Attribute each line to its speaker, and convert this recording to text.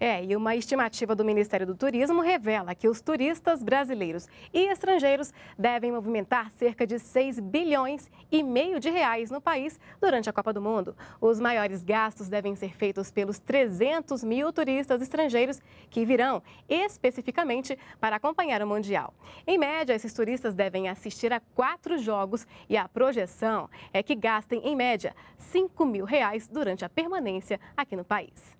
Speaker 1: É, e uma estimativa do Ministério do Turismo revela que os turistas brasileiros e estrangeiros devem movimentar cerca de 6 bilhões e meio de reais no país durante a Copa do Mundo. Os maiores gastos devem ser feitos pelos 300 mil turistas estrangeiros que virão especificamente para acompanhar o Mundial. Em média, esses turistas devem assistir a quatro jogos e a projeção é que gastem, em média, 5 mil reais durante a permanência aqui no país.